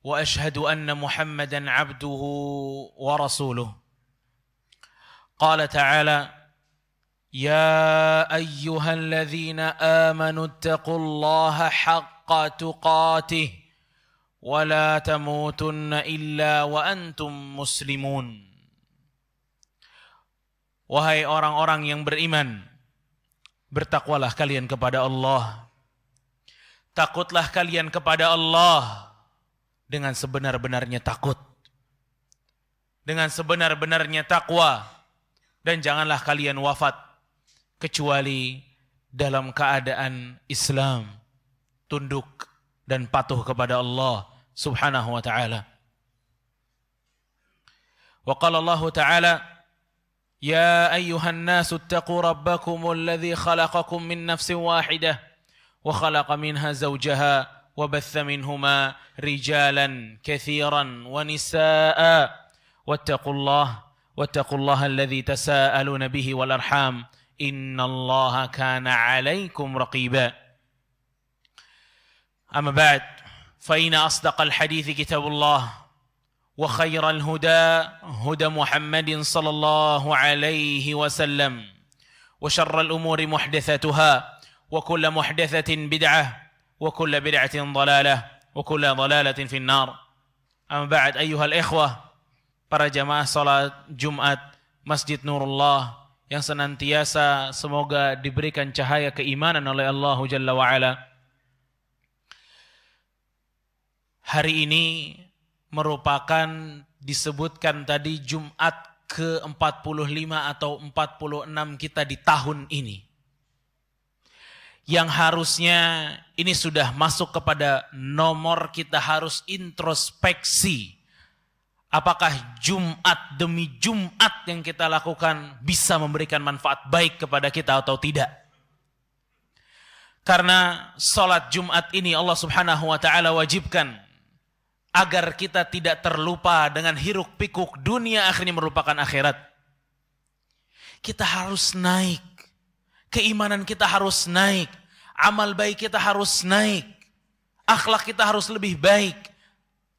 واشهد ان محمدا عبده ورسوله قال تعالى يا ايها الذين امنوا اتقوا الله حق تقاته ولا تموتن الا وانتم مسلمون أوران orang-orang yang beriman, bertakwalah kalian kepada Allah. Takutlah kalian kepada Allah dengan sebenar-benarnya takut. Dengan sebenar-benarnya takwa. Dan janganlah kalian wafat kecuali dalam keadaan Islam tunduk dan patuh kepada Allah Subhanahu wa taala. Wa qala Allah taala يا أيها الناس اتقوا ربكم الذي خلقكم من نفس واحدة وخلق منها زوجها وبث منهما رجالا كثيرا ونساء واتقوا الله واتقوا الله الذي تساءلون به والارحام ان الله كان عليكم رقيبا اما بعد فان اصدق الحديث كتاب الله وخير الهدى هدى محمد صلى الله عليه وسلم وشر الامور محدثتها وكل محدثه بدعه وكل بدعة ضلالة وكل ضلالة في النار أما بعد أيها الإخوة para jamaah salat Jumat Masjid Nurullah yang senantiasa semoga diberikan cahaya keimanan oleh Allah Jalla wa'ala. Hari ini merupakan disebutkan tadi Jumat ke-45 atau 46 kita di tahun ini yang harusnya ini sudah masuk kepada nomor kita harus introspeksi. Apakah Jumat demi Jumat yang kita lakukan bisa memberikan manfaat baik kepada kita atau tidak? Karena sholat Jumat ini Allah subhanahu wa ta'ala wajibkan agar kita tidak terlupa dengan hiruk pikuk dunia akhirnya merupakan akhirat. Kita harus naik. Keimanan kita harus naik Amal baik kita harus naik. Akhlak kita harus lebih baik.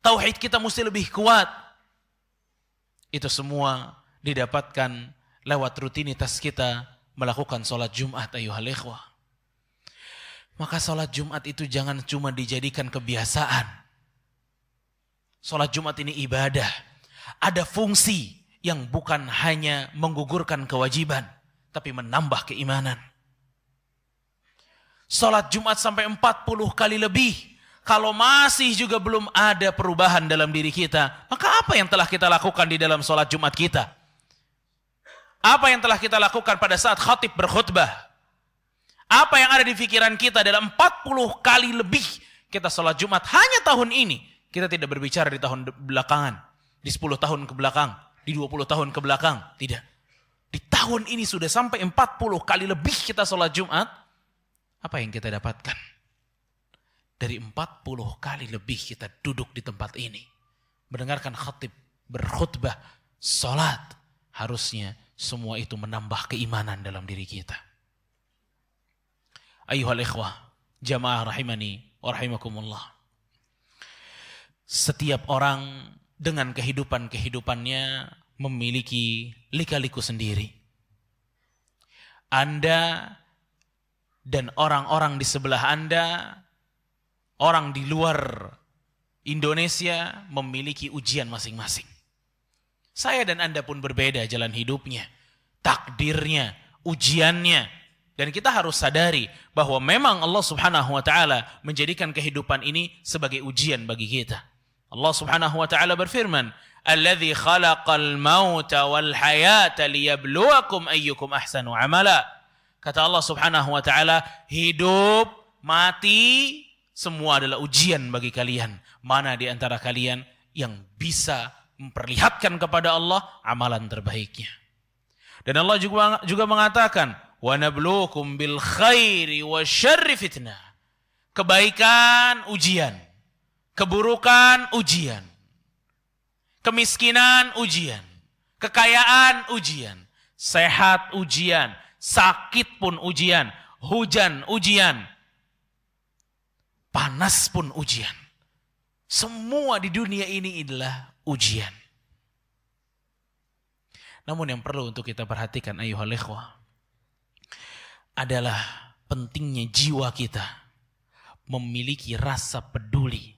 Tauhid kita mesti lebih kuat. Itu semua didapatkan lewat rutinitas kita melakukan sholat Jumat ayuhal ikhwah. Maka sholat Jumat itu jangan cuma dijadikan kebiasaan. Sholat Jumat ini ibadah. Ada fungsi yang bukan hanya menggugurkan kewajiban, tapi menambah keimanan. Sholat Jumat sampai 40 kali lebih. Kalau masih juga belum ada perubahan dalam diri kita, maka apa yang telah kita lakukan di dalam sholat Jumat kita? Apa yang telah kita lakukan pada saat khatib berkhutbah? Apa yang ada di pikiran kita dalam 40 kali lebih kita sholat Jumat hanya tahun ini? Kita tidak berbicara di tahun belakangan, di 10 tahun ke belakang, di 20 tahun ke belakang, tidak. Di tahun ini sudah sampai 40 kali lebih kita sholat Jumat, apa yang kita dapatkan? Dari 40 kali lebih kita duduk di tempat ini. Mendengarkan khatib, berkhutbah, sholat. Harusnya semua itu menambah keimanan dalam diri kita. Ayuhal ikhwah, jamaah rahimani wa rahimakumullah. Setiap orang dengan kehidupan-kehidupannya memiliki lika-liku sendiri. Anda dan orang-orang di sebelah Anda, orang di luar Indonesia memiliki ujian masing-masing. Saya dan Anda pun berbeda jalan hidupnya, takdirnya, ujiannya. Dan kita harus sadari bahwa memang Allah Subhanahu wa taala menjadikan kehidupan ini sebagai ujian bagi kita. Allah Subhanahu wa taala berfirman, "Allazi khalaqal mauta wal hayata liyabluwakum ayyukum ahsanu amala." Kata Allah Subhanahu wa taala, hidup, mati semua adalah ujian bagi kalian. Mana di antara kalian yang bisa memperlihatkan kepada Allah amalan terbaiknya. Dan Allah juga juga mengatakan, "Wa nabluukum bil khairi syarri Kebaikan ujian, keburukan ujian, kemiskinan ujian, kekayaan ujian, sehat ujian, sakit pun ujian, hujan ujian, panas pun ujian. Semua di dunia ini adalah ujian. Namun yang perlu untuk kita perhatikan ayuhal ikhwah adalah pentingnya jiwa kita memiliki rasa peduli,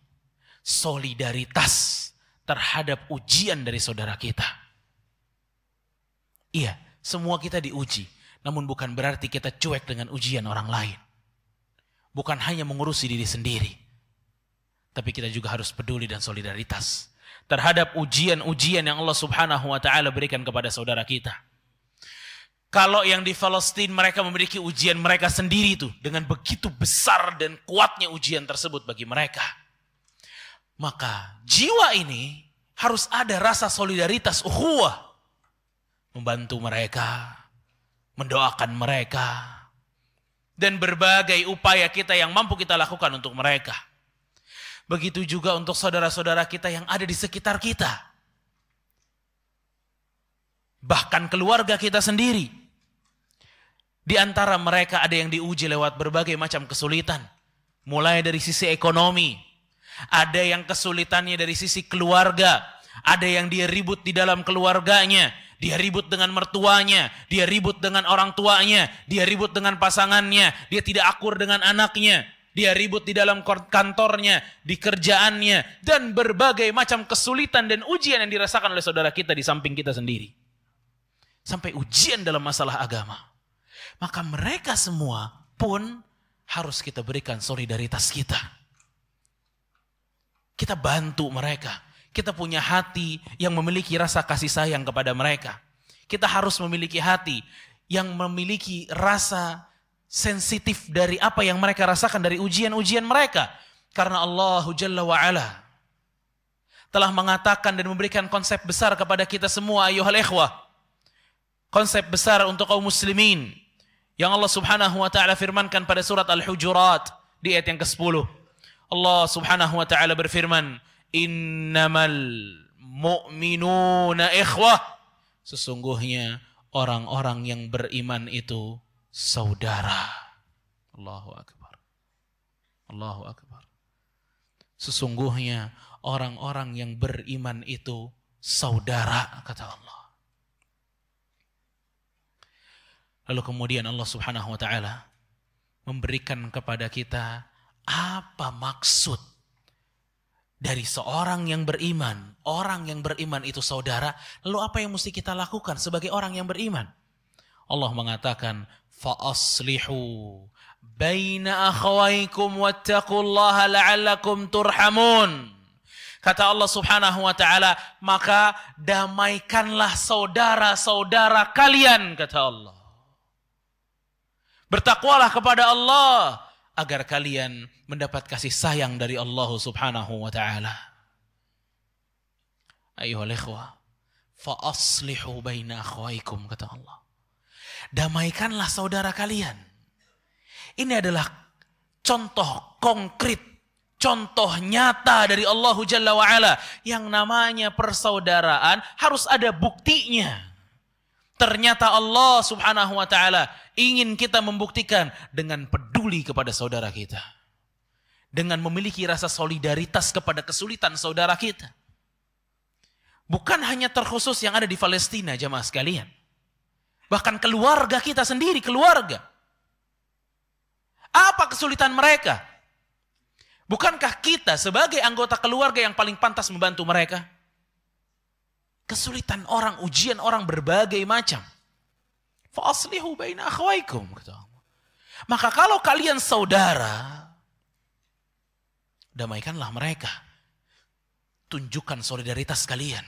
solidaritas terhadap ujian dari saudara kita. Iya, semua kita diuji. Namun bukan berarti kita cuek dengan ujian orang lain. Bukan hanya mengurusi diri sendiri. Tapi kita juga harus peduli dan solidaritas terhadap ujian-ujian yang Allah Subhanahu wa taala berikan kepada saudara kita. Kalau yang di Palestina mereka memiliki ujian mereka sendiri itu dengan begitu besar dan kuatnya ujian tersebut bagi mereka. Maka jiwa ini harus ada rasa solidaritas ukhuwah membantu mereka mendoakan mereka, dan berbagai upaya kita yang mampu kita lakukan untuk mereka. Begitu juga untuk saudara-saudara kita yang ada di sekitar kita. Bahkan keluarga kita sendiri. Di antara mereka ada yang diuji lewat berbagai macam kesulitan. Mulai dari sisi ekonomi. Ada yang kesulitannya dari sisi keluarga. Ada yang dia ribut di dalam keluarganya. Dia ribut dengan mertuanya, dia ribut dengan orang tuanya, dia ribut dengan pasangannya, dia tidak akur dengan anaknya, dia ribut di dalam kantornya, di kerjaannya, dan berbagai macam kesulitan dan ujian yang dirasakan oleh saudara kita di samping kita sendiri. Sampai ujian dalam masalah agama. Maka mereka semua pun harus kita berikan solidaritas kita. Kita bantu mereka kita punya hati yang memiliki rasa kasih sayang kepada mereka. Kita harus memiliki hati yang memiliki rasa sensitif dari apa yang mereka rasakan dari ujian-ujian mereka. Karena Allah Jalla wa'ala telah mengatakan dan memberikan konsep besar kepada kita semua ayuhal ikhwah. Konsep besar untuk kaum muslimin. Yang Allah subhanahu wa ta'ala firmankan pada surat Al-Hujurat di ayat yang ke-10. Allah subhanahu wa ta'ala berfirman, innamal mu'minuna ikhwah. Sesungguhnya orang-orang yang beriman itu saudara. Allahu Akbar. Allahu Akbar. Sesungguhnya orang-orang yang beriman itu saudara, kata Allah. Lalu kemudian Allah subhanahu wa ta'ala memberikan kepada kita apa maksud dari seorang yang beriman. Orang yang beriman itu saudara. Lalu apa yang mesti kita lakukan sebagai orang yang beriman? Allah mengatakan, فَأَصْلِحُوا بَيْنَ أَخَوَيْكُمْ وَاتَّقُوا اللَّهَ لَعَلَّكُمْ تُرْحَمُونَ Kata Allah subhanahu wa ta'ala, maka damaikanlah saudara-saudara kalian, kata Allah. Bertakwalah kepada Allah agar kalian mendapat kasih sayang dari Allah Subhanahu wa taala. Ayuhal ikhwa, fa aslihu baina akhwaikum kata Allah. Damaikanlah saudara kalian. Ini adalah contoh konkret, contoh nyata dari Allah Jalla wa yang namanya persaudaraan harus ada buktinya. Ternyata Allah Subhanahu wa taala ingin kita membuktikan dengan peduli kepada saudara kita. Dengan memiliki rasa solidaritas kepada kesulitan saudara kita. Bukan hanya terkhusus yang ada di Palestina jamaah sekalian. Bahkan keluarga kita sendiri, keluarga. Apa kesulitan mereka? Bukankah kita sebagai anggota keluarga yang paling pantas membantu mereka? Kesulitan orang, ujian orang berbagai macam. Faslihu baina akhwaikum. Kata Allah. Maka kalau kalian saudara, damaikanlah mereka. Tunjukkan solidaritas kalian,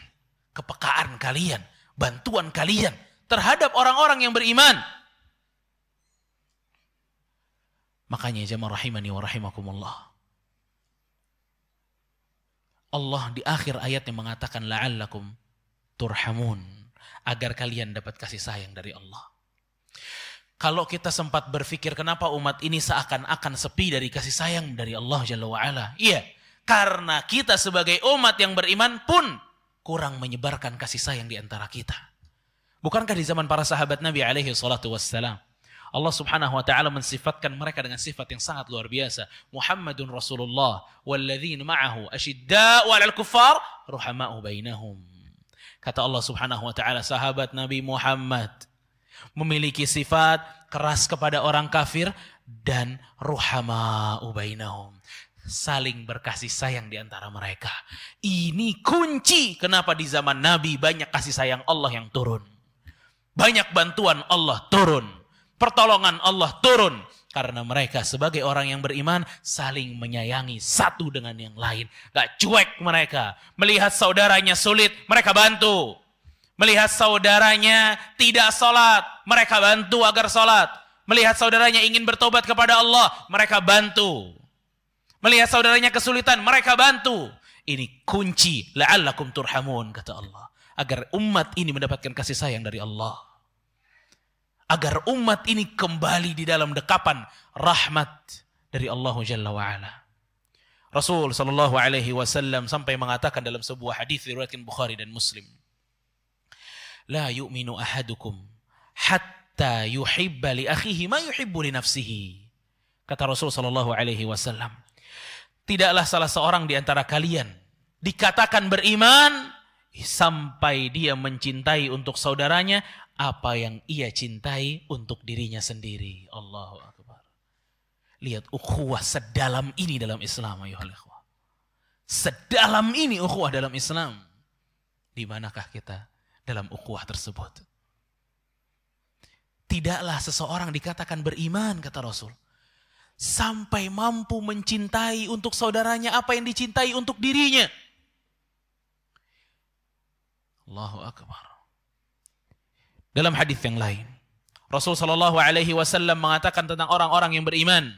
kepekaan kalian, bantuan kalian terhadap orang-orang yang beriman. Makanya ya jemaah rahimani wa rahimakumullah. Allah di akhir ayatnya mengatakan la'allakum turhamun agar kalian dapat kasih sayang dari Allah. Kalau kita sempat berpikir kenapa umat ini seakan-akan sepi dari kasih sayang dari Allah Jalla wa'ala. Iya, karena kita sebagai umat yang beriman pun kurang menyebarkan kasih sayang di antara kita. Bukankah di zaman para sahabat Nabi alaihi salatu wassalam, Allah Subhanahu wa taala mensifatkan mereka dengan sifat yang sangat luar biasa. Muhammadun Rasulullah walladzina ma'ahu asyidda'u 'alal kuffar ruhama'u bainahum. Kata Allah Subhanahu wa taala, sahabat Nabi Muhammad memiliki sifat keras kepada orang kafir dan ruhama ubainahum. Saling berkasih sayang di antara mereka. Ini kunci kenapa di zaman Nabi banyak kasih sayang Allah yang turun. Banyak bantuan Allah turun. Pertolongan Allah turun. Karena mereka sebagai orang yang beriman saling menyayangi satu dengan yang lain. Gak cuek mereka. Melihat saudaranya sulit, mereka bantu. Melihat saudaranya tidak sholat, mereka bantu agar sholat. Melihat saudaranya ingin bertobat kepada Allah, mereka bantu. Melihat saudaranya kesulitan, mereka bantu. Ini kunci la'allakum turhamun, kata Allah. Agar umat ini mendapatkan kasih sayang dari Allah agar umat ini kembali di dalam dekapan rahmat dari Allah Jalla wa'ala. Rasul Shallallahu Alaihi Wasallam sampai mengatakan dalam sebuah hadis riwayat Bukhari dan Muslim, لا يؤمن أحدكم حتى يحب لأخيه ما يحب لنفسه. Kata Rasul Shallallahu Alaihi Wasallam, tidaklah salah seorang di antara kalian dikatakan beriman sampai dia mencintai untuk saudaranya apa yang ia cintai untuk dirinya sendiri. Allahu Akbar. Lihat ukhuwah sedalam ini dalam Islam ayo ikhwah. Sedalam ini ukhuwah dalam Islam. Di manakah kita dalam ukhuwah tersebut? Tidaklah seseorang dikatakan beriman kata Rasul sampai mampu mencintai untuk saudaranya apa yang dicintai untuk dirinya. Allahu Akbar. Dalam hadis yang lain, Rasul Shallallahu Alaihi Wasallam mengatakan tentang orang-orang yang beriman,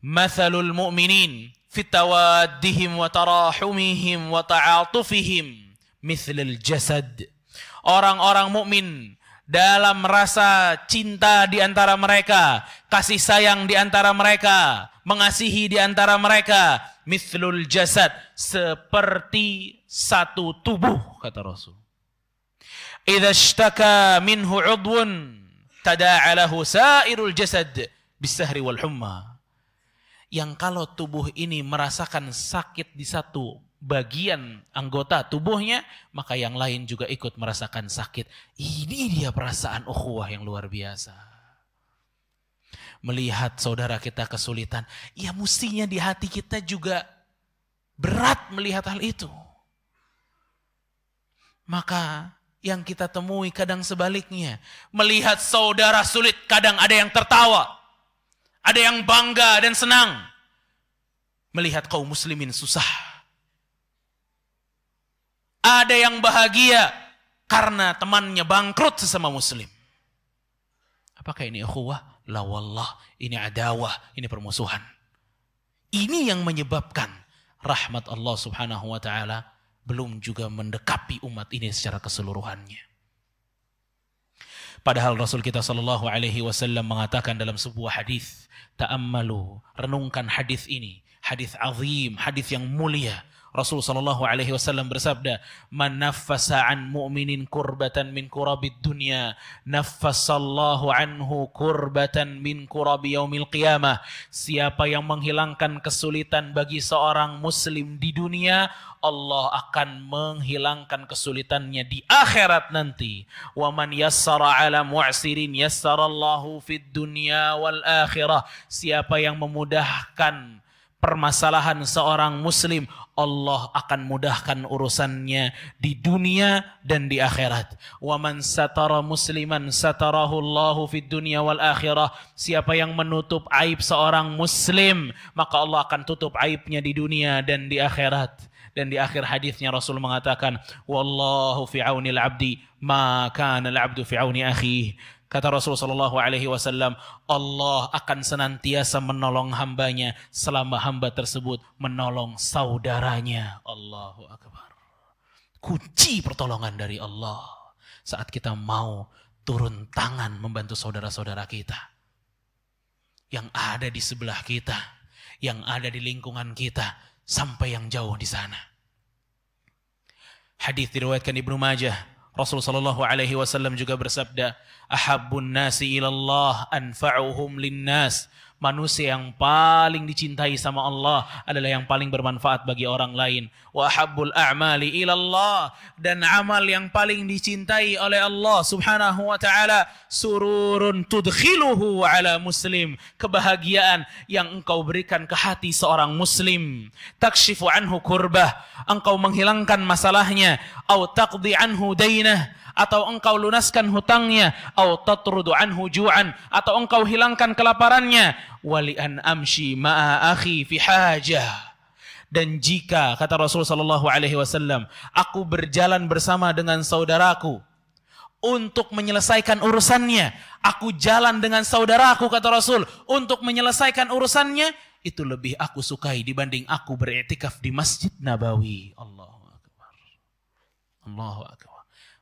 "Mathalul mu'minin fi tawaddihim wa tarahumihim wa ta'atufihim mithlil jasad." Orang-orang mukmin dalam rasa cinta di antara mereka, kasih sayang di antara mereka, mengasihi di antara mereka, mithlul jasad, seperti satu tubuh kata Rasul. Idza ishtaka minhu udwun tada'alahu sairul jasad bisahri wal humma. Yang kalau tubuh ini merasakan sakit di satu bagian anggota tubuhnya, maka yang lain juga ikut merasakan sakit. Ini dia perasaan ukhuwah yang luar biasa. Melihat saudara kita kesulitan, ya mestinya di hati kita juga berat melihat hal itu. Maka yang kita temui kadang sebaliknya. Melihat saudara sulit kadang ada yang tertawa. Ada yang bangga dan senang. Melihat kaum muslimin susah. Ada yang bahagia karena temannya bangkrut sesama muslim. Apakah ini ukhuwah? La wallah, ini adawah, ini permusuhan. Ini yang menyebabkan rahmat Allah Subhanahu wa taala belum juga mendekapi umat ini secara keseluruhannya. Padahal Rasul kita Shallallahu Alaihi Wasallam mengatakan dalam sebuah hadis, ta'ammalu, renungkan hadis ini, hadis azim, hadis yang mulia, Rasul sallallahu alaihi wasallam bersabda, "Man naffasa an mu'minin kurbatan min kurabid dunya, naffasallahu anhu kurbatan min kurabi yaumil qiyamah." Siapa yang menghilangkan kesulitan bagi seorang muslim di dunia, Allah akan menghilangkan kesulitannya di akhirat nanti. "Wa man yassara 'ala mu'sirin yassarallahu fid dunya wal akhirah." Siapa yang memudahkan permasalahan seorang muslim, Allah akan mudahkan urusannya di dunia dan di akhirat. Wa man satara musliman satarahu Allahu fid dunya wal akhirah. Siapa yang menutup aib seorang muslim, maka Allah akan tutup aibnya di dunia dan di akhirat. Dan di akhir hadisnya Rasul mengatakan, "Wallahu fi auni al-'abdi ma kana al-'abdu fi auni akhihi." Kata Rasulullah Shallallahu Allah akan senantiasa menolong hambanya selama hamba tersebut menolong saudaranya. Allahu Akbar. Kunci pertolongan dari Allah saat kita mau turun tangan membantu saudara-saudara kita yang ada di sebelah kita, yang ada di lingkungan kita, sampai yang jauh di sana. Hadis diriwayatkan Ibnu Majah Rasul sallallahu alaihi wasallam juga bersabda, "Ahabbun nasi ilallah anfa'uhum linnas." manusia yang paling dicintai sama Allah adalah yang paling bermanfaat bagi orang lain. Wa habbul a'mali ilallah dan amal yang paling dicintai oleh Allah Subhanahu wa taala sururun tudkhiluhu ala muslim, kebahagiaan yang engkau berikan ke hati seorang muslim. Takshifu anhu kurbah, engkau menghilangkan masalahnya, atau taqdi anhu dainah atau engkau lunaskan hutangnya atau tatrudu anhu ju'an atau engkau hilangkan kelaparannya wali an amshi ma'a akhi fi hajah dan jika kata Rasul sallallahu alaihi wasallam aku berjalan bersama dengan saudaraku untuk menyelesaikan urusannya aku jalan dengan saudaraku kata Rasul untuk menyelesaikan urusannya itu lebih aku sukai dibanding aku beriktikaf di Masjid Nabawi Allahu akbar Allahu akbar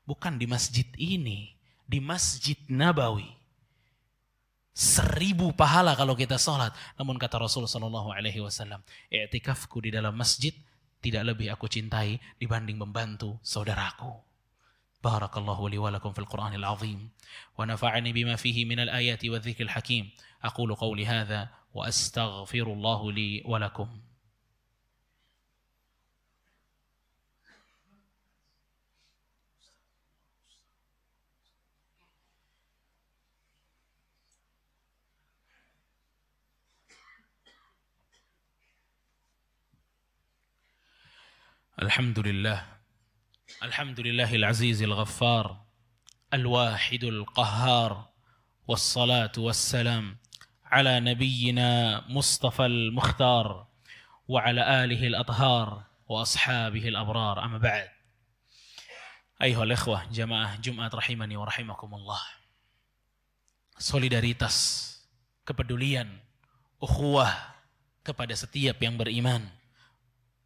Bukan di masjid ini, di masjid Nabawi. Seribu pahala kalau kita sholat. Namun kata Rasulullah Shallallahu Alaihi Wasallam, etikafku di dalam masjid tidak lebih aku cintai dibanding membantu saudaraku. بارك الله لي ولكم في القرآن العظيم ونفعني بما فيه من الآيات والذكر الحكيم أقول قولي هذا وأستغفر الله لي ولكم الحمد لله الحمد لله العزيز الغفار الواحد القهار والصلاه والسلام على نبينا مصطفى المختار وعلى اله الاطهار واصحابه الابرار اما بعد ايها الاخوه جماعه جمعه رحمني ورحمكم الله solidaritas kepedulian ukhuwah kepada setiap yang beriman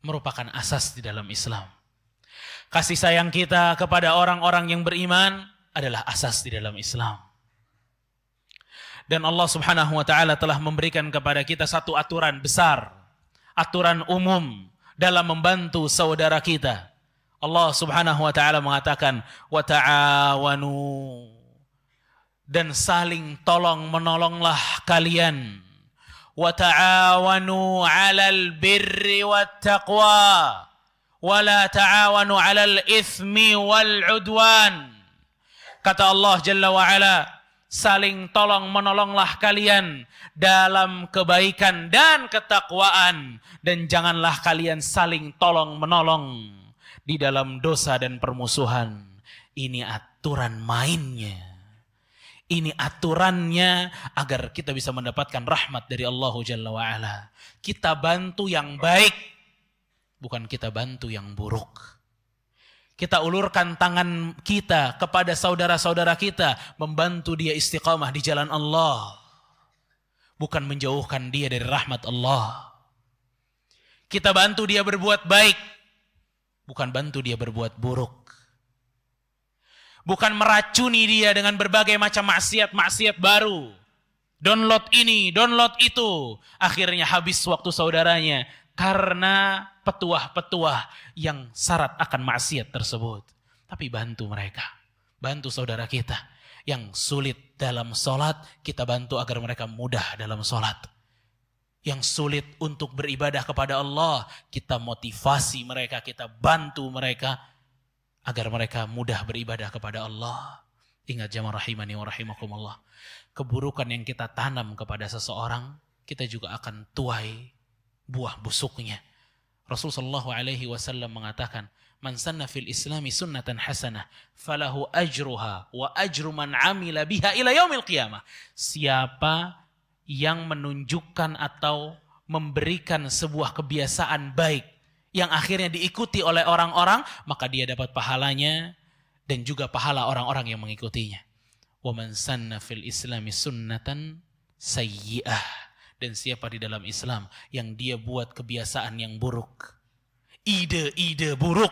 merupakan asas di dalam Islam. Kasih sayang kita kepada orang-orang yang beriman adalah asas di dalam Islam. Dan Allah Subhanahu wa taala telah memberikan kepada kita satu aturan besar, aturan umum dalam membantu saudara kita. Allah Subhanahu wa taala mengatakan wa ta'awanu dan saling tolong menolonglah kalian وتعاونوا على البر والتقوى ولا تعاونوا على الإثم والعدوان kata Allah Jalla wa'ala saling tolong menolonglah kalian dalam kebaikan dan ketakwaan dan janganlah kalian saling tolong menolong di dalam dosa dan permusuhan ini aturan mainnya ini aturannya agar kita bisa mendapatkan rahmat dari Allah Jalla wa'ala. Kita bantu yang baik, bukan kita bantu yang buruk. Kita ulurkan tangan kita kepada saudara-saudara kita, membantu dia istiqamah di jalan Allah. Bukan menjauhkan dia dari rahmat Allah. Kita bantu dia berbuat baik, bukan bantu dia berbuat buruk. Bukan meracuni dia dengan berbagai macam maksiat-maksiat baru. Download ini, download itu. Akhirnya habis waktu saudaranya karena petuah-petuah yang syarat akan maksiat tersebut. Tapi bantu mereka. Bantu saudara kita yang sulit dalam sholat, kita bantu agar mereka mudah dalam sholat yang sulit untuk beribadah kepada Allah, kita motivasi mereka, kita bantu mereka agar mereka mudah beribadah kepada Allah. Ingat jamaah rahimani wa rahimakumullah. Keburukan yang kita tanam kepada seseorang, kita juga akan tuai buah busuknya. Rasulullah sallallahu alaihi wasallam mengatakan, "Man sanna fil islami sunnatan hasanah, falahu ajruha wa ajru man amila biha ila yaumil qiyamah." Siapa yang menunjukkan atau memberikan sebuah kebiasaan baik yang akhirnya diikuti oleh orang-orang, maka dia dapat pahalanya dan juga pahala orang-orang yang mengikutinya. Waman sanna fil islami sunnatan sayyi'ah. Dan siapa di dalam Islam yang dia buat kebiasaan yang buruk. Ide-ide buruk.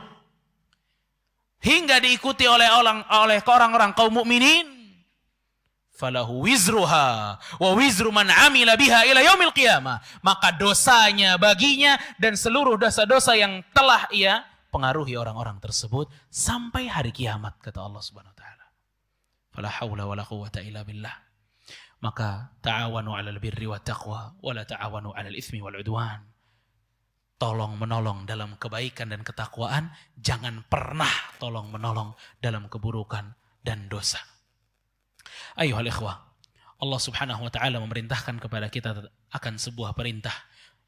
Hingga diikuti oleh orang oleh orang-orang kaum mukminin falahu wizruha wa wizru man amila biha ila yaumil qiyamah maka dosanya baginya dan seluruh dosa-dosa yang telah ia pengaruhi orang-orang tersebut sampai hari kiamat kata Allah Subhanahu wa taala fala haula wala quwata illa billah maka ta'awanu 'alal birri wat taqwa wala ta'awanu 'alal itsmi wal udwan tolong menolong dalam kebaikan dan ketakwaan jangan pernah tolong menolong dalam keburukan dan dosa Ayuhal ikhwah, Allah Subhanahu wa taala memerintahkan kepada kita akan sebuah perintah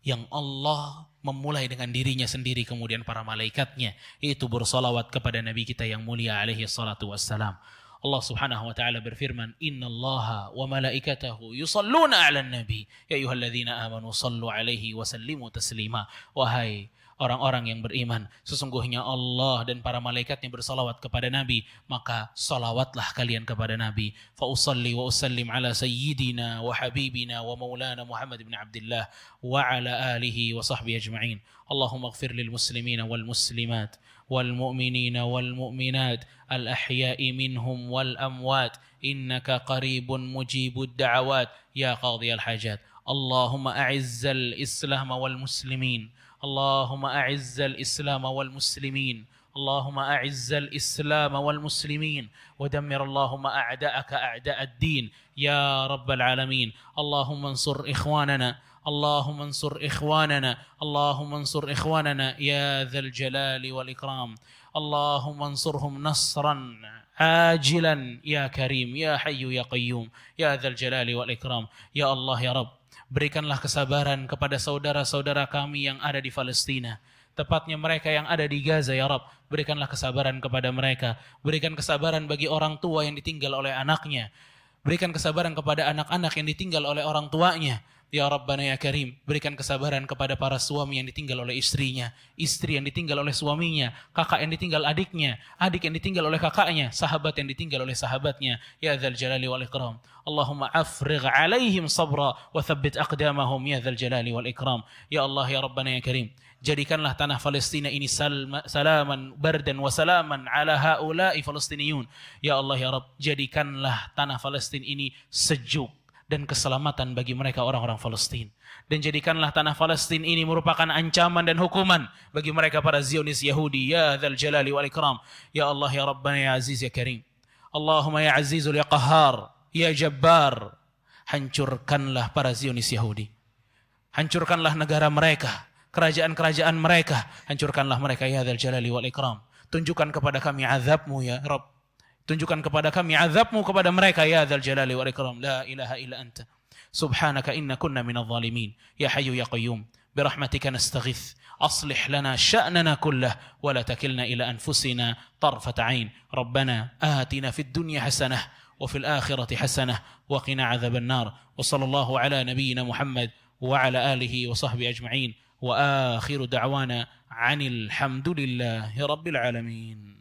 yang Allah memulai dengan dirinya sendiri kemudian para malaikatnya yaitu bersolawat kepada Nabi kita yang mulia alaihi salatu wassalam. Allah Subhanahu wa taala berfirman, "Inna Allah wa malaikatahu yusalluna ala nabi, ya ayyuhalladzina amanu sallu 'alaihi wa sallimu taslima." Wahai orang-orang yang beriman. Sesungguhnya Allah dan para malaikatnya bersalawat kepada Nabi, maka salawatlah kalian kepada Nabi. Fa usalli wa usallim ala sayyidina wa habibina wa maulana Muhammad bin Abdullah wa ala alihi wa sahbihi ajma'in. Allahumma gfir lil muslimina wal wal muslimat mu'minina wal mu'minat al ahya'i minhum wal amwat innaka qaribun قريب da'awat ya qadhi al hajat. اللهم أعز الإسلام والمسلمين اللهم أعز الإسلام والمسلمين اللهم أعز الإسلام والمسلمين ودمر اللهم أعداءك أعداء الدين يا رب العالمين اللهم انصر إخواننا اللهم انصر إخواننا اللهم انصر إخواننا يا ذا الجلال والإكرام اللهم انصرهم نصرا عاجلا يا كريم يا حي يا قيوم يا ذا الجلال والإكرام يا الله يا رب berikanlah kesabaran kepada saudara-saudara kami yang ada di Palestina tepatnya mereka yang ada di Gaza ya Rabb berikanlah kesabaran kepada mereka berikan kesabaran bagi orang tua yang ditinggal oleh anaknya berikan kesabaran kepada anak-anak yang ditinggal oleh orang tuanya Ya Rabbana ya Karim, berikan kesabaran kepada para suami yang ditinggal oleh istrinya, istri yang ditinggal oleh suaminya, kakak yang ditinggal adiknya, adik yang ditinggal oleh kakaknya, sahabat yang ditinggal oleh sahabatnya. Ya dzal jalali wal ikram. Allahumma afrigh alaihim sabra wa thabbit aqdamahum ya dzal jalali wal ikram. Ya Allah ya Rabbana ya Karim, jadikanlah tanah Palestina ini salma, salaman bardan wa salaman ala haula'i Palestiniyun. Ya Allah ya Rabb, jadikanlah tanah Palestina ini sejuk dan keselamatan bagi mereka orang-orang Palestina. Dan jadikanlah tanah Palestina ini merupakan ancaman dan hukuman bagi mereka para Zionis Yahudi. Ya dzal jalali wal ikram. Ya Allah ya Rabbana ya Aziz ya Karim. Allahumma ya Azizul ya Qahar. Ya Jabbar. Hancurkanlah para Zionis Yahudi. Hancurkanlah negara mereka. Kerajaan-kerajaan mereka. Hancurkanlah mereka ya dzal jalali wal ikram. Tunjukkan kepada kami azabmu ya Rabb Tunjukkan kepada kami azabmu kepada mereka ya dzal jalali wal ikram. La ilaha illa anta. Subhanaka inna kunna minadh zalimin. Ya hayyu ya qayyum. برحمتك نستغيث اصلح لنا شاننا كله ولا تكلنا الى انفسنا طرفه عين ربنا اتنا في الدنيا حسنه وفي الاخره حسنه وقنا عذاب النار وصلى الله على نبينا محمد وعلى اله وصحبه اجمعين واخر دعوانا عن الحمد لله رب العالمين